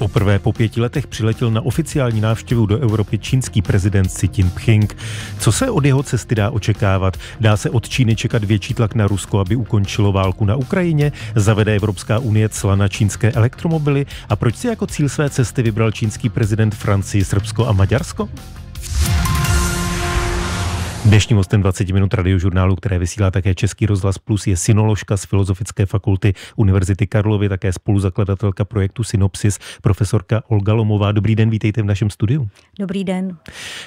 Poprvé po pěti letech přiletěl na oficiální návštěvu do Evropy čínský prezident Xi Jinping. Co se od jeho cesty dá očekávat? Dá se od Číny čekat větší tlak na Rusko, aby ukončilo válku na Ukrajině? Zavede Evropská unie cla na čínské elektromobily? A proč si jako cíl své cesty vybral čínský prezident Francii, Srbsko a Maďarsko? Dnešním hostem 20 minut radiožurnálu, které vysílá také Český rozhlas Plus, je synoložka z Filozofické fakulty Univerzity Karlovy, také spoluzakladatelka projektu Synopsis, profesorka Olga Lomová. Dobrý den, vítejte v našem studiu. Dobrý den.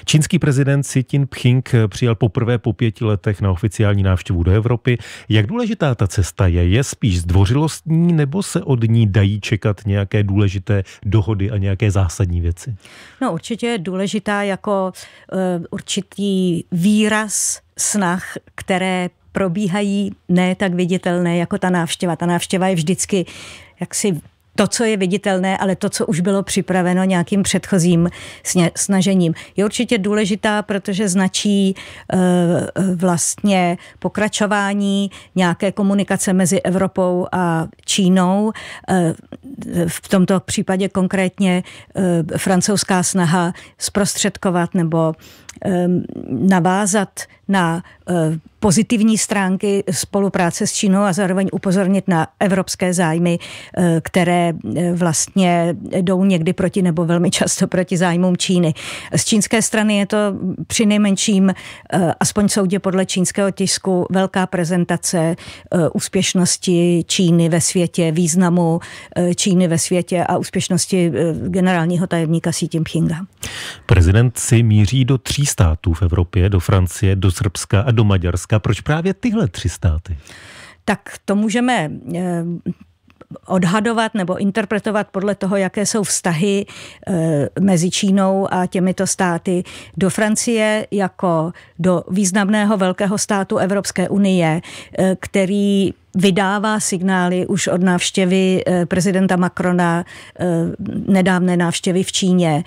Čínský prezident Xi Jinping přijal poprvé po pěti letech na oficiální návštěvu do Evropy. Jak důležitá ta cesta je? Je spíš zdvořilostní nebo se od ní dají čekat nějaké důležité dohody a nějaké zásadní věci? No určitě je důležitá jako uh, určitý vír výraz snah, které probíhají ne tak viditelné jako ta návštěva. Ta návštěva je vždycky jaksi to, co je viditelné, ale to, co už bylo připraveno nějakým předchozím snažením. Je určitě důležitá, protože značí eh, vlastně pokračování nějaké komunikace mezi Evropou a Čínou. Eh, v tomto případě konkrétně eh, francouzská snaha zprostředkovat nebo Ehm, navázat na eh, pozitivní stránky spolupráce s Čínou a zároveň upozornit na evropské zájmy, eh, které eh, vlastně jdou někdy proti nebo velmi často proti zájmům Číny. Z čínské strany je to při nejmenším, aspoň soudě podle čínského tisku, velká prezentace úspěšnosti Číny ve světě, významu Číny ve světě a úspěšnosti generálního tajemníka Xi Jinpinga. Prezident si míří do tří států v Evropě, do Francie, do Srbska a do Maďarska. Proč právě tyhle tři státy? Tak to můžeme eh, odhadovat nebo interpretovat podle toho, jaké jsou vztahy eh, mezi Čínou a těmito státy. Do Francie jako do významného velkého státu Evropské unie, eh, který vydává signály už od návštěvy prezidenta Macrona, nedávné návštěvy v Číně,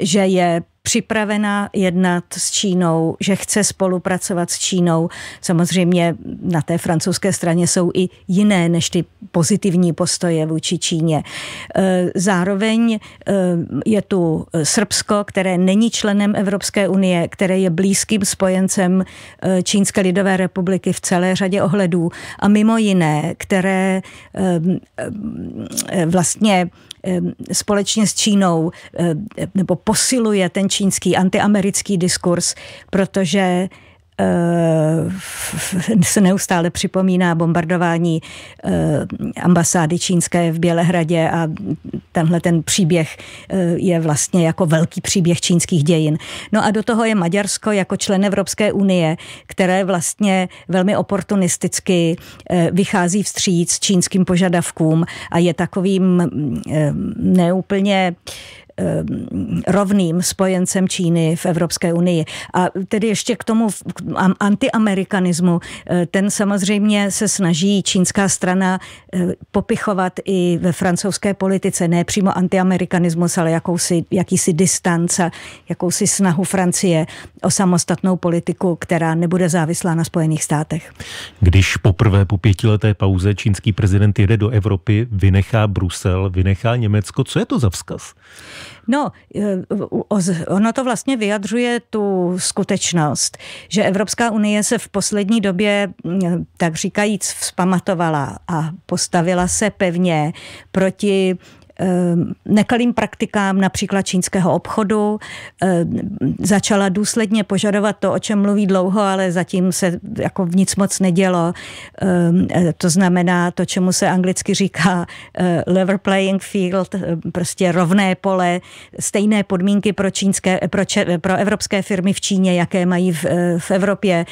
že je připravena jednat s Čínou, že chce spolupracovat s Čínou. Samozřejmě na té francouzské straně jsou i jiné než ty pozitivní postoje vůči Číně. E, zároveň e, je tu Srbsko, které není členem Evropské unie, které je blízkým spojencem e, Čínské lidové republiky v celé řadě ohledů a mimo jiné, které vlastně společně s Čínou nebo posiluje ten čínský antiamerický diskurs, protože se eh, neustále připomíná bombardování eh, ambasády čínské v Bělehradě a tenhle ten příběh eh, je vlastně jako velký příběh čínských dějin. No a do toho je Maďarsko jako člen Evropské unie, které vlastně velmi oportunisticky vychází vstříc čínským požadavkům a je takovým neúplně Eh, rovným spojencem Číny v Evropské unii. A tedy ještě k tomu antiamerikanismu. Eh, ten samozřejmě se snaží čínská strana eh, popichovat i ve francouzské politice, ne přímo antiamerikanismus, ale jakousi, jakýsi distanc a jakousi snahu Francie o samostatnou politiku, která nebude závislá na Spojených státech. Když poprvé po pětileté pauze čínský prezident jede do Evropy, vynechá Brusel, vynechá Německo, co je to za vzkaz? No, eh, ono to vlastně vyjadřuje tu skutečnost, že Evropská unie se v poslední době, hm, tak říkajíc, vzpamatovala a postavila se pevně proti Ehm, nekalým praktikám například čínského obchodu. Ehm, začala důsledně požadovat to, o čem mluví dlouho, ale zatím se jako nic moc nedělo. Ehm, eh, to znamená to, čemu se anglicky říká eh, level playing field, eh, prostě rovné pole, stejné podmínky pro, čínské, pro, če, pro evropské firmy v Číně, jaké mají v, v Evropě.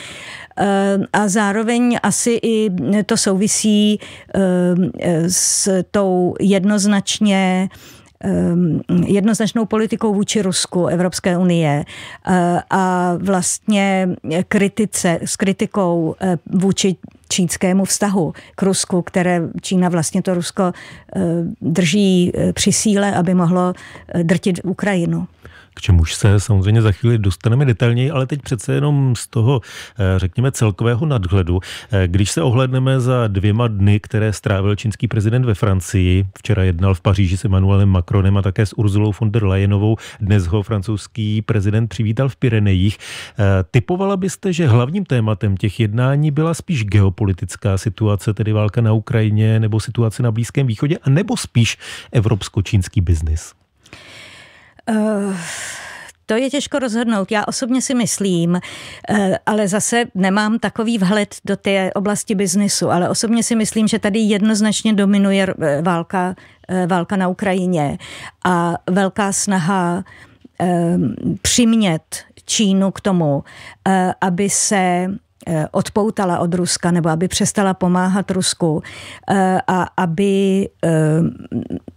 A zároveň asi i to souvisí s tou jednoznačně poměrně ehm, jednoznačnou politikou vůči Rusku Evropské unie eh, a vlastně kritice, s kritikou eh, vůči čínskému vztahu k Rusku, které Čína vlastně to Rusko eh, drží při síle, aby mohlo drtit Ukrajinu k čemuž se samozřejmě za chvíli dostaneme detailněji, ale teď přece jenom z toho, eh, řekněme, celkového nadhledu. Eh, když se ohledneme za dvěma dny, které strávil čínský prezident ve Francii, včera jednal v Paříži s Emmanuelem Macronem a také s Urzulou von der Leyenovou, dnes ho francouzský prezident přivítal v Pirenejích. Eh, typovala byste, že hlavním tématem těch jednání byla spíš geopolitická situace, tedy válka na Ukrajině nebo situace na Blízkém východě, a nebo spíš evropsko-čínský biznis? Eh, to je těžko rozhodnout. Já osobně si myslím, eh, ale zase nemám takový vhled do té oblasti biznisu, ale osobně si myslím, že tady jednoznačně dominuje eh, válka, válka na Ukrajině a velká snaha přimět Čínu k tomu, aby se Eh, odpoutala od Ruska nebo aby přestala pomáhat Rusku eh, a aby eh,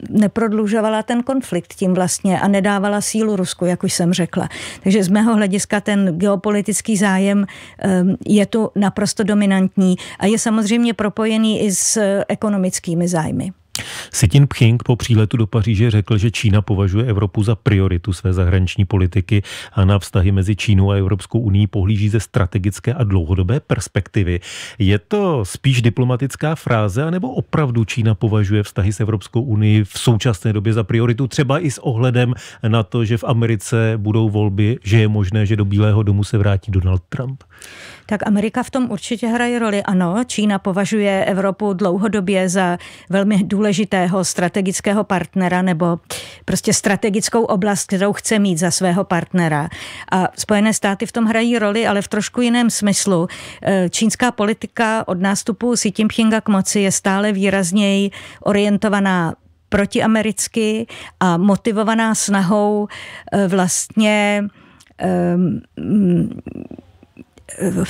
neprodlužovala ten konflikt tím vlastně a nedávala sílu Rusku, jak už jsem řekla. Takže z mého hlediska ten geopolitický zájem je tu naprosto dominantní a je samozřejmě propojený i s ekonomickými zájmy. Xi Jinping po příletu do Paříže řekl, že Čína považuje Evropu za prioritu své zahraniční politiky a na vztahy mezi Čínou a Evropskou unii pohlíží ze strategické a dlouhodobé perspektivy. Je to spíš diplomatická fráze, anebo opravdu Čína považuje vztahy s Evropskou unii v současné době za prioritu, třeba i s ohledem na to, že v Americe budou volby, že je možné, že do Bílého domu se vrátí Donald Trump? tak Amerika v tom určitě hraje roli. Ano, Čína považuje Evropu dlouhodobě za velmi důležitého strategického partnera nebo prostě strategickou oblast, kterou chce mít za svého partnera. A Spojené státy v tom hrají roli, ale v trošku jiném smyslu. E, čínská politika od nástupu Xi Jinpinga k moci je stále výrazněji orientovaná protiamericky a motivovaná snahou e, vlastně um,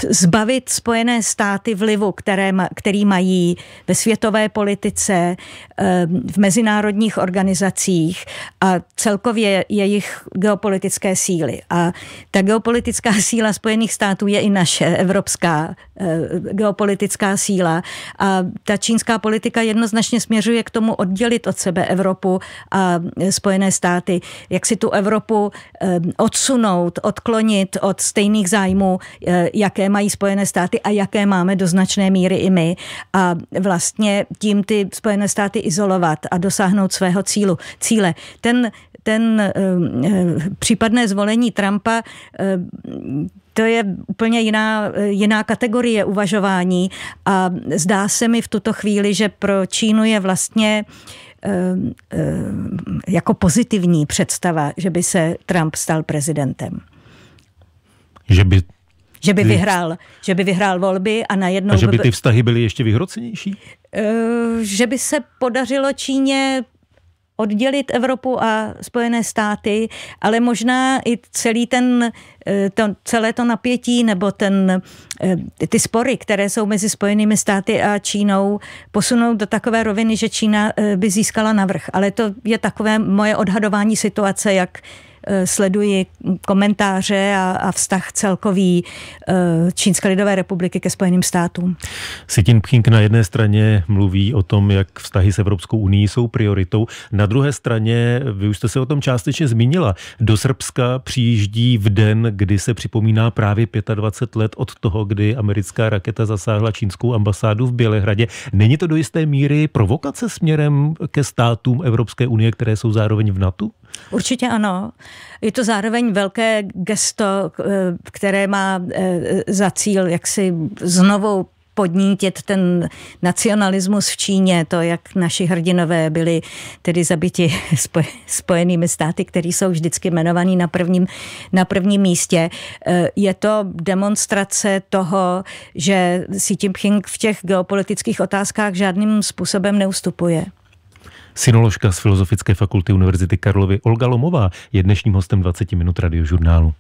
zbavit Spojené státy vlivu, které, který mají ve světové politice, eh, v mezinárodních organizacích a celkově jejich geopolitické síly. A ta geopolitická síla Spojených států je i naše evropská eh, geopolitická síla. A ta čínská politika jednoznačně směřuje k tomu oddělit od sebe Evropu a eh, Spojené státy, jak si tu Evropu odsunout, odklonit od stejných zájmů jaké mají Spojené státy a jaké máme do značné míry i my. A vlastně tím ty Spojené státy izolovat a dosáhnout svého cílu, cíle. Ten, ten um, eh, případné zvolení Trumpa eh, to je úplně jiná, eh, jiná kategorie uvažování a zdá se mi v tuto chvíli, že pro Čínu je vlastně jako pozitivní představa, že by se Trump stal prezidentem. Že by že by vyhrál, že by vyhrál volby a najednou... A že by ty vztahy byly ještě vyhrocenější? Eh, že by se podařilo Číně oddělit Evropu a Spojené státy, ale možná i celý ten, eh, to, celé to napětí nebo ten, eh, ty spory, které jsou mezi Spojenými státy a Čínou, posunou do takové roviny, že Čína by získala navrh. Ale to je takové moje odhadování situace, jak Eh, sleduji komentáře a, a vztah celkový eh, Čínské lidové republiky ke Spojeným státům. Xi Jinping na jedné straně mluví o tom, jak vztahy s Evropskou uní jsou prioritou. Na druhé straně, vy už jste se o tom částečně zmínila, do Srbska přijíždí v den, kdy se připomíná právě 25 let od toho, kdy americká raketa zasáhla čínskou ambasádu v Bělehradě. Není to do jisté míry provokace směrem ke státům Evropské unie, které jsou zároveň v NATO? Určitě ano. Je to zároveň velké gesto, eh, které má eh, za cíl jak si znovu podnítit ten nacionalismus v Číně, to, jak naši hrdinové byli tedy zabiti spojenými státy, které jsou vždycky jmenovaný na prvním, na prvním místě. Eh, je to demonstrace toho, že Xi Jinping v těch geopolitických otázkách žádným způsobem neustupuje. Synoložka z Filozofické fakulty Univerzity Karlovy Olga Lomová je dnešním hostem 20 minut radiožurnálu.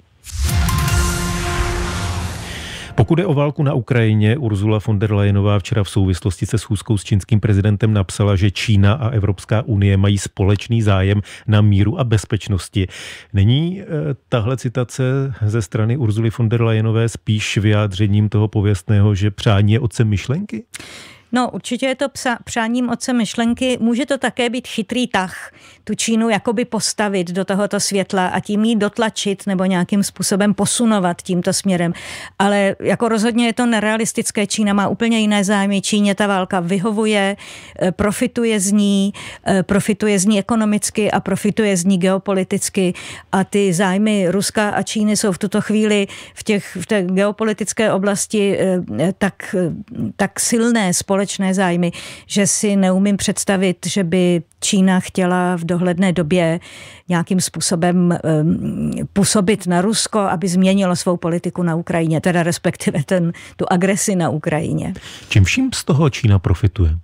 Pokud je o válku na Ukrajině, Urzula von der Leyenová včera v souvislosti se schůzkou s čínským prezidentem napsala, že Čína a Evropská unie mají společný zájem na míru a bezpečnosti. Není eh, tahle citace ze strany Urzuly von der Leyenové spíš vyjádřením toho pověstného, že přání je otcem myšlenky? No určitě je to psa, přáním otce myšlenky. Může to také být chytrý tah, tu Čínu jakoby postavit do tohoto světla a tím ji dotlačit nebo nějakým způsobem posunovat tímto směrem. Ale jako rozhodně je to nerealistické. Čína má úplně jiné zájmy. Číně ta válka vyhovuje, e, profituje z ní, e, profituje z ní ekonomicky a profituje z ní geopoliticky. A ty zájmy Ruska a Číny jsou v tuto chvíli v, těch, v té geopolitické oblasti e, tak, tak silné společně společné zájmy, že si neumím představit, že by Čína chtěla v dohledné době nějakým způsobem působit na Rusko, aby změnilo svou politiku na Ukrajině, teda respektive ten, tu agresi na Ukrajině. Čím vším z toho Čína profituje?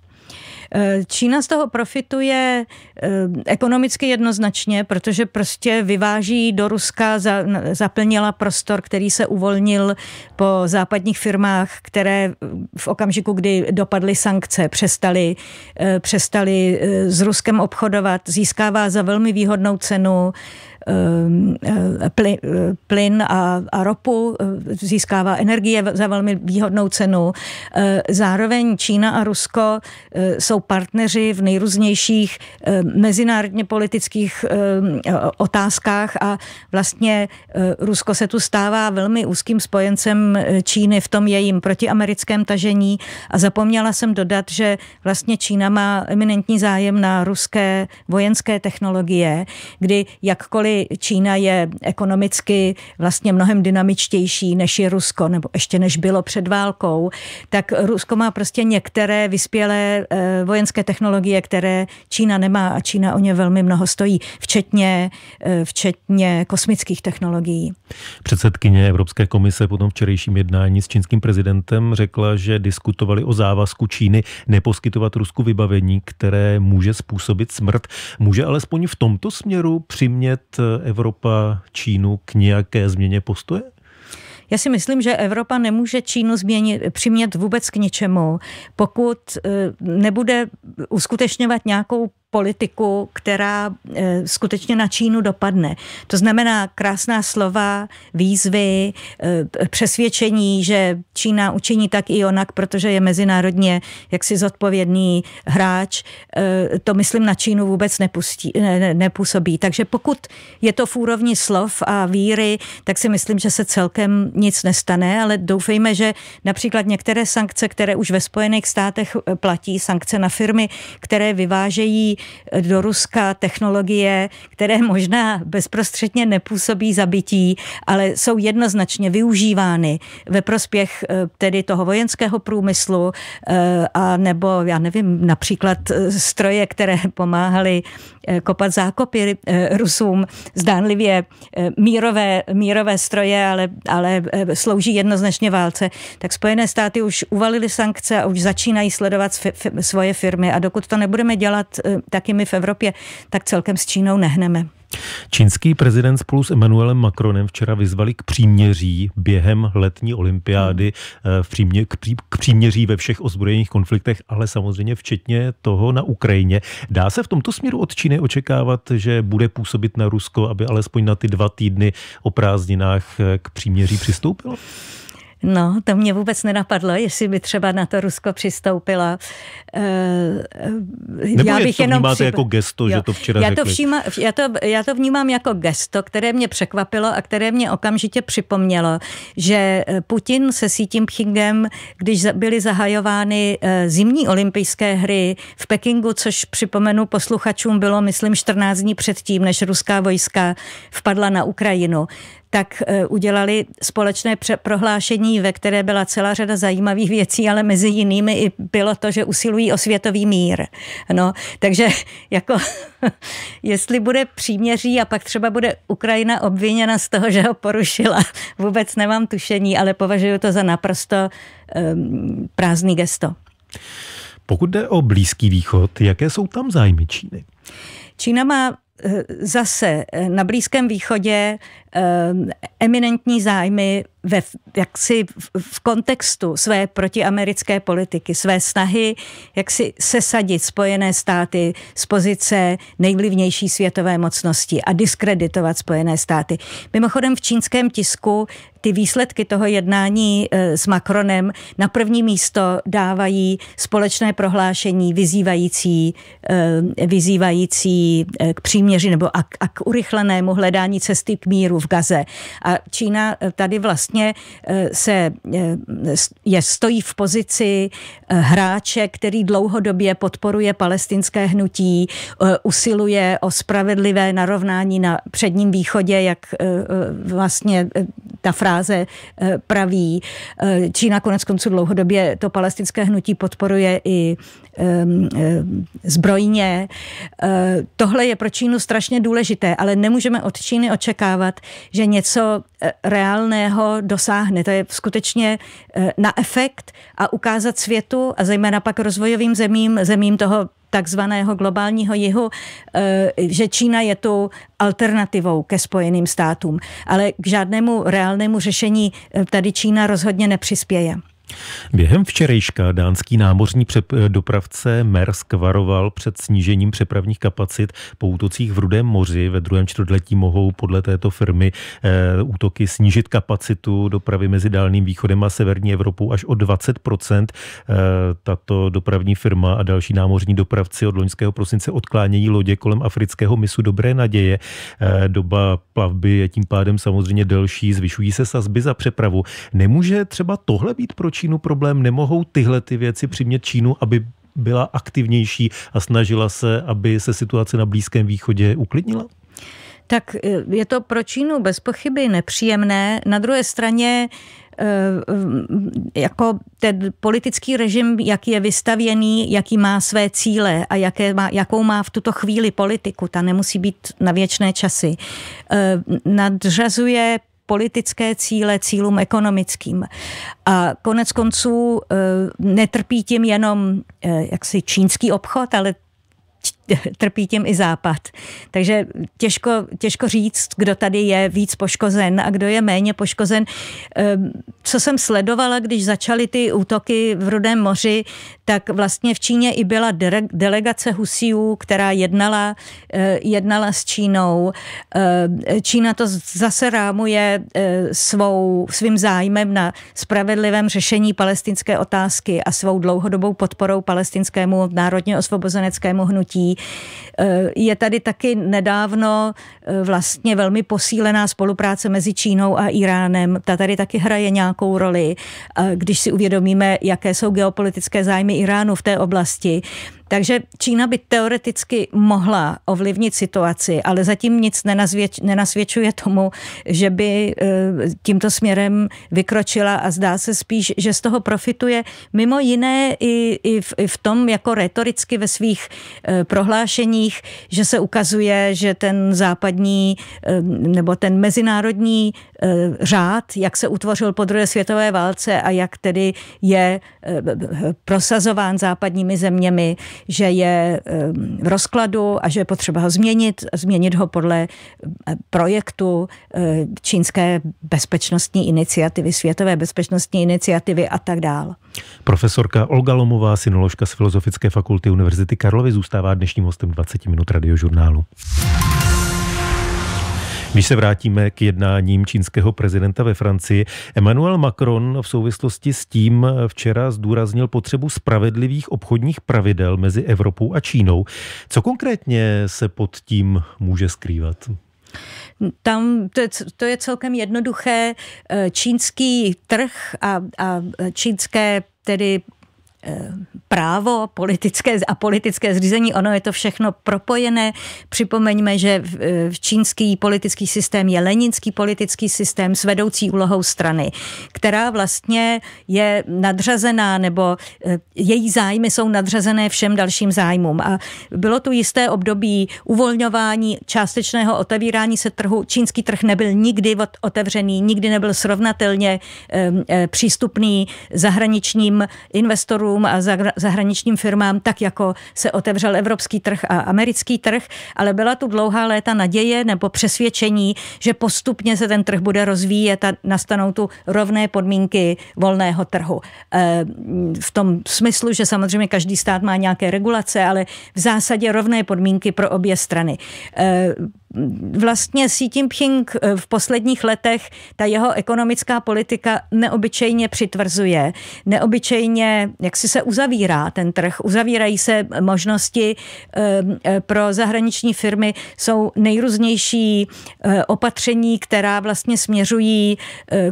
Eh, Čína z toho profituje eh, ekonomicky jednoznačně, protože prostě vyváží do Ruska, zaplnila prostor, který se uvolnil po západních firmách, které eh, v okamžiku, kdy dopadly sankce, přestali, přestali s Ruskem obchodovat, získává za velmi výhodnou cenu Ehm, eh, eh, plyn, a, a ropu, eh, získává energie za velmi výhodnou cenu. Zároveň Čína a Rusko jsou partneři v nejrůznějších mezinárodně politických otázkách a vlastně Rusko se tu stává velmi úzkým spojencem Číny v tom jejím protiamerickém tažení a zapomněla jsem dodat, že vlastně Čína má eminentní zájem na ruské vojenské technologie, kdy jakkoliv chvíli Čína je ekonomicky vlastně mnohem dynamičtější než je Rusko, nebo ještě než bylo před válkou, tak Rusko má prostě některé vyspělé eh, vojenské technologie, které Čína nemá a Čína o ně velmi mnoho stojí, včetně, eh, včetně kosmických technologií. Předsedkyně Evropské komise potom včerejším jednání s čínským prezidentem řekla, že diskutovali o závazku Číny neposkytovat Rusku vybavení, které může způsobit smrt. Může alespoň v tomto směru přimět Evropa Čínu k nějaké změně postoje? Já si myslím, že Evropa nemůže Čínu změnit, přimět vůbec k ničemu, pokud eh, nebude uskutečňovat nějakou politiku, která eh, skutečně na Čínu dopadne. To znamená krásná slova, výzvy, eh, přesvědčení, že Čína učiní tak i onak, protože je mezinárodně jaksi zodpovědný hráč. Eh, to myslím na Čínu vůbec nepustí, ne, ne, nepůsobí. Takže pokud je to v úrovni slov a víry, tak si myslím, že se celkem nic nestane, ale doufejme, že například některé sankce, které už ve Spojených státech platí, sankce na firmy, které vyvážejí do Ruska technologie, které možná bezprostředně nepůsobí zabití, ale jsou jednoznačně využívány ve prospěch eh, tedy toho vojenského průmyslu eh, a nebo, já nevím, například eh, stroje, které pomáhaly kopat zákopy Rusům, zdánlivě mírové, mírové stroje, ale, ale slouží jednoznačně válce, tak Spojené státy už uvalily sankce a už začínají sledovat svoje firmy a dokud to nebudeme dělat, i my v Evropě tak celkem s Čínou nehneme. Čínský prezident spolu s Emmanuelem Macronem včera vyzvali k příměří během letní olympiády, hmm. eh, k, k příměří ve všech ozbrojených konfliktech, ale samozřejmě včetně toho na Ukrajině. Dá se v tomto směru od Číny očekávat, že bude působit na Rusko, aby alespoň na ty dva týdny o prázdninách eh, k příměří přistoupilo? No, to mě vůbec nenapadlo, jestli by třeba na to Rusko přistoupila. E, Nebo já bych to jenom vnímáte při... jako gesto, jo. že to včera já to, všíma, já, to, já to vnímám jako gesto, které mě překvapilo a které mě okamžitě připomnělo, že eh, Putin se sítím Pchingem, když byly zahajovány zimní olympijské hry v Pekingu, což připomenu posluchačům bylo, myslím, 14 dní předtím, než ruská vojska vpadla na Ukrajinu, tak eh, udělali společné prohlášení, ve které byla celá řada zajímavých věcí, ale mezi jinými i bylo to, že usilují o světový mír. No, takže jako, jestli bude příměří a pak třeba bude Ukrajina obviněna z toho, že ho porušila, vůbec nemám tušení, ale považuji to za naprosto um, prázdný gesto. Pokud jde o Blízký východ, jaké jsou tam zájmy Číny? Čína má Eh, zase eh, na Blízkém východě eh, eminentní zájmy ve, jaksi v kontextu své protiamerické politiky, své snahy jak si sesadit Spojené státy z pozice nejvlivnější světové mocnosti a diskreditovat Spojené státy. Mimochodem v čínském tisku ty výsledky toho jednání e, s Macronem na první místo dávají společné prohlášení vyzývající, e, vyzývající e, k příměři nebo a, a k urychlenému hledání cesty k míru v Gaze. A Čína tady vlastně vlastně eh, se eh, je, stojí v pozici eh, hráče, který dlouhodobě podporuje palestinské hnutí, usiluje o spravedlivé narovnání na předním východě, jak vlastně ta fráze praví. Čína konec konců dlouhodobě to palestinské hnutí podporuje i ehm, zbrojně. Tohle je pro Čínu strašně důležité, ale nemůžeme od Číny očekávat, že něco Eh, reálného dosáhne. To je skutečně eh, na efekt a ukázat světu a zejména pak rozvojovým zemím, zemím toho takzvaného globálního jihu, eh, že Čína je tu alternativou ke Spojeným státům. Ale k žádnému reálnému řešení tady Čína rozhodně nepřispěje. Během včerejška dánský námořní eh, dopravce Mersk varoval před snížením přepravních kapacit po útocích v Rudém moři. Ve druhém čtvrtletí mohou podle této firmy e, útoky snížit kapacitu dopravy mezi Dálným východem a Severní Evropou až o 20 e, eh, Tato dopravní firma a další námořní dopravci od loňského prosince odklánějí lodě kolem afrického misu Dobré naděje. E, doba plavby je tím pádem samozřejmě delší, zvyšují se sazby za přepravu. Nemůže třeba tohle být pro Čínu problém, nemohou tyhle ty věci přimět Čínu, aby byla aktivnější a snažila se, aby se situace na Blízkém východě uklidnila? Tak e, je to pro Čínu bez pochyby nepříjemné. Na druhé straně e, jako ten politický režim, jak je vystavěný, jaký má své cíle a jaké má, jakou má v tuto chvíli politiku, ta nemusí být na věčné časy, e, nadřazuje politické cíle cílům ekonomickým. A konec konců eh, netrpí tím jenom eh, jaksi čínský obchod, ale trpí tím i západ. Takže těžko, těžko říct, kdo tady je víc poškozen a kdo je méně poškozen. Eh, co jsem sledovala, když začaly ty útoky v Rudém moři, tak vlastně v Číně i byla delegace Husiů, která jednala, eh, jednala s Čínou. Eh, Čína to zase rámuje eh, svou, svým zájmem na spravedlivém řešení palestinské otázky a svou dlouhodobou podporou palestinskému národně osvobozeneckému hnutí. Je tady taky nedávno vlastně velmi posílená spolupráce mezi Čínou a Iránem. Ta tady taky hraje nějakou roli, když si uvědomíme, jaké jsou geopolitické zájmy Iránu v té oblasti, takže Čína by teoreticky mohla ovlivnit situaci, ale zatím nic nenasvědčuje tomu, že by eh, tímto směrem vykročila a zdá se spíš, že z toho profituje mimo jiné i, i, v, i v tom jako retoricky ve svých eh, prohlášeních, že se ukazuje, že ten západní eh, nebo ten mezinárodní řád, jak se utvořil po druhé světové válce a jak tedy je prosazován západními zeměmi, že je v rozkladu a že je potřeba ho změnit, změnit ho podle eh, projektu eh, čínské bezpečnostní iniciativy, světové bezpečnostní iniciativy a tak dále. Profesorka Olga Lomová, synoložka z Filozofické fakulty Univerzity Karlovy, zůstává dnešním hostem 20 minut radiožurnálu. Když se vrátíme k jednáním čínského prezidenta ve Francii, Emmanuel Macron v souvislosti s tím včera zdůraznil potřebu spravedlivých obchodních pravidel mezi Evropou a Čínou. Co konkrétně se pod tím může skrývat? Tam to, to je celkem jednoduché. Eh, čínský trh a, a eh, čínské tedy právo politické a politické zřízení, ono je to všechno propojené. Připomeňme, že e, v čínský politický systém je leninský politický systém s vedoucí úlohou strany, která vlastně je nadřazená nebo e, její zájmy jsou nadřazené všem dalším zájmům. A bylo tu jisté období uvolňování částečného otevírání se trhu. Čínský trh nebyl nikdy otevřený, nikdy nebyl srovnatelně e, přístupný zahraničním investorům investorům a zahraničním firmám, tak jako se otevřel evropský trh a americký trh, ale byla tu dlouhá léta naděje nebo přesvědčení, že postupně se ten trh bude rozvíjet a nastanou tu rovné podmínky volného trhu. E, v tom smyslu, že samozřejmě každý stát má nějaké regulace, ale v zásadě rovné podmínky pro obě strany. E, vlastně Xi Jinping eh, v posledních letech ta jeho ekonomická politika neobyčejně přitvrzuje, neobyčejně jak si se uzavírá ten trh, uzavírají se možnosti eh, eh, pro zahraniční firmy, jsou nejrůznější opatření, která vlastně směřují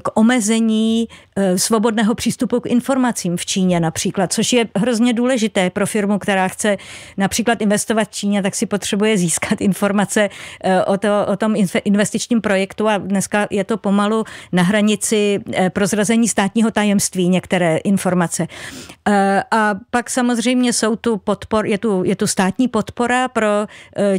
k omezení svobodného přístupu k informacím v Číně například, což je hrozně důležité pro firmu, která chce například investovat v Číně, tak si potřebuje získat informace Eh, o, to, o tom investičním projektu a dneska je to pomalu na hranici eh, prozrazení státního tajemství některé informace. Eh, a pak samozřejmě jsou tu podpor, je tu, je tu státní podpora pro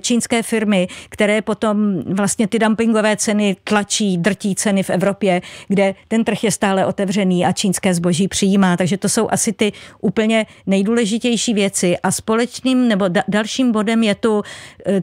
čínské firmy, které potom vlastně ty dumpingové ceny tlačí, drtí ceny v Evropě, kde ten trh je stále otevřený a čínské zboží přijímá. Takže to jsou asi ty úplně nejdůležitější věci. A společným nebo da, dalším bodem je tu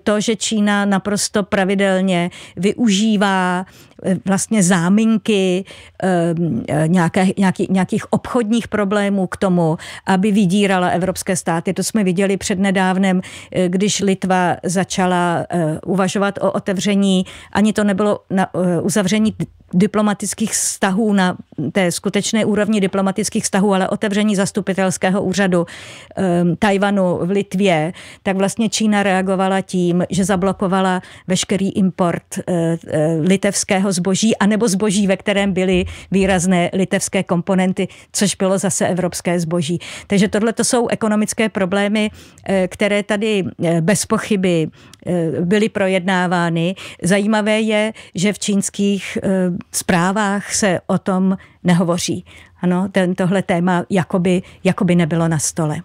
to, že Čína naprosto často pravidelně využívá eh, vlastně záminky ehm, eh, nějaké, nějaký, nějakých obchodních problémů k tomu, aby vydírala evropské státy. To jsme viděli přednedávnem, eh, když Litva začala uvažovat o otevření, ani to nebylo na uzavření diplomatických vztahů na té skutečné úrovni diplomatických vztahů, ale otevření zastupitelského úřadu um, Tajvanu v Litvě, tak vlastně Čína reagovala tím, že zablokovala veškerý import uh, litevského zboží, anebo zboží, ve kterém byly výrazné litevské komponenty, což bylo zase evropské zboží. Takže tohle to jsou ekonomické problémy, eh, které tady bez pochyby Eh, byly projednávány. Zajímavé je, že v čínských eh, zprávách se o tom nehovoří. Ano, tohle téma jakoby, jakoby nebylo na stole.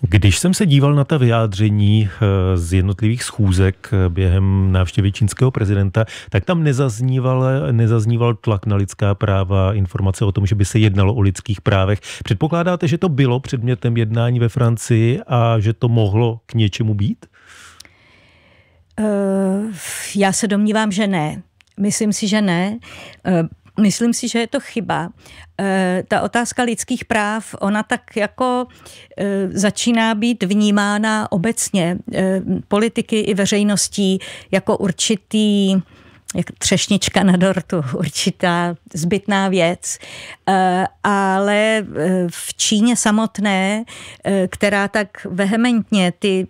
Když jsem se díval na ta vyjádření eh, z jednotlivých schůzek během návštěvy čínského prezidenta, tak tam nezazníval, nezazníval tlak na lidská práva, informace o tom, že by se jednalo o lidských právech. Předpokládáte, že to bylo předmětem jednání ve Francii a že to mohlo k něčemu být? Eh, já se domnívám, že ne. Myslím si, že ne. Eh, myslím si, že je to chyba. Eh, ta otázka lidských práv, ona tak jako začíná být vnímána obecně politiky i veřejností jako určitý jak třešnička na dortu, určitá zbytná věc. Eh, ale eh, v Číně samotné, eh, která tak vehementně ty,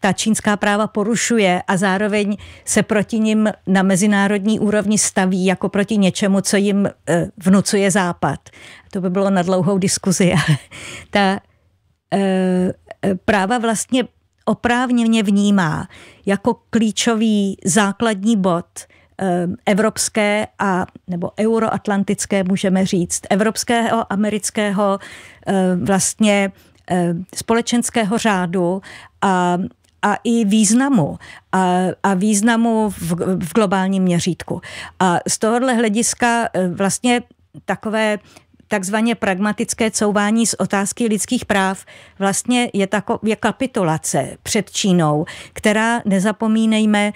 ta čínská práva porušuje a zároveň se proti nim na mezinárodní úrovni staví jako proti něčemu, co jim vnucuje Západ. To by bylo na dlouhou diskuzi, ale ta práva vlastně oprávněně vnímá jako klíčový základní bod – Ehm, evropské a nebo euroatlantické, můžeme říct, evropského, amerického ehm, vlastně ehm, společenského řádu a a i významu. A, a významu v, v globálním měřítku. A z tohohle hlediska vlastně takové takzvaně pragmatické couvání z otázky lidských práv vlastně je, tako, je kapitulace před Čínou, která, nezapomínejme,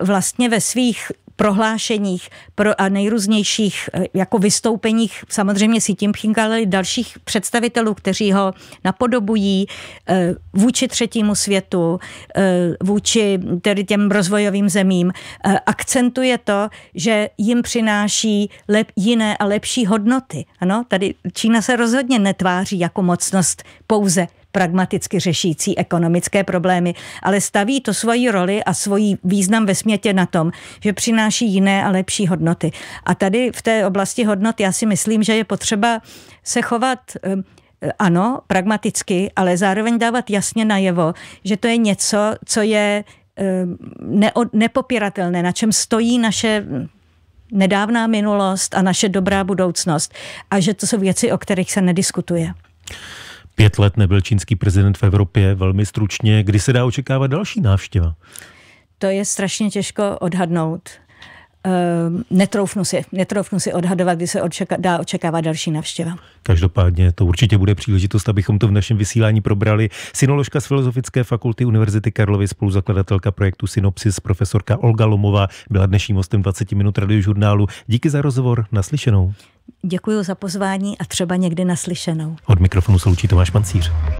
vlastně ve svých prohlášeních pro a nejrůznějších eh, jako vystoupeních samozřejmě si tím ale i dalších představitelů, kteří ho napodobují eh, vůči třetímu světu, eh, vůči tedy těm rozvojovým zemím, akcentuje to, že jim přináší lep, jiné a lepší hodnoty. Ano, tady Čína se rozhodně netváří jako mocnost pouze pragmaticky řešící ekonomické problémy, ale staví to svoji roli a svoji význam ve smětě na tom, že přináší jiné a lepší hodnoty. A tady v té oblasti hodnot já si myslím, že je potřeba se chovat eh, ano, pragmaticky, ale zároveň dávat jasně najevo, že to je něco, co je eh, neod, nepopiratelné, na čem stojí naše nedávná minulost a naše dobrá budoucnost a že to jsou věci, o kterých se nediskutuje. Pět let nebyl čínský prezident v Evropě, velmi stručně. Kdy se dá očekávat další návštěva? To je strašně těžko odhadnout. Ehm, netroufnu si, netroufnu si odhadovat, kdy se očeka, dá očekávat další navštěva. Každopádně to určitě bude příležitost, abychom to v našem vysílání probrali. Synoložka z Filozofické fakulty Univerzity Karlovy, spoluzakladatelka projektu Synopsis, profesorka Olga Lomová, byla dnešním hostem 20 minut radiožurnálu. Díky za rozhovor, naslyšenou. Děkuji za pozvání a třeba někdy naslyšenou. Od mikrofonu se loučí Tomáš Mancíř.